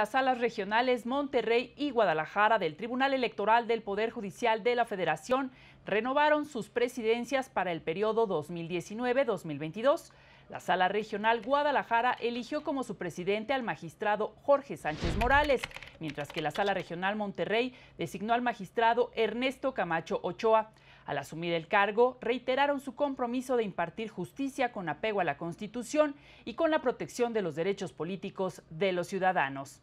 Las salas regionales Monterrey y Guadalajara del Tribunal Electoral del Poder Judicial de la Federación renovaron sus presidencias para el periodo 2019-2022. La sala regional Guadalajara eligió como su presidente al magistrado Jorge Sánchez Morales, mientras que la sala regional Monterrey designó al magistrado Ernesto Camacho Ochoa. Al asumir el cargo, reiteraron su compromiso de impartir justicia con apego a la Constitución y con la protección de los derechos políticos de los ciudadanos.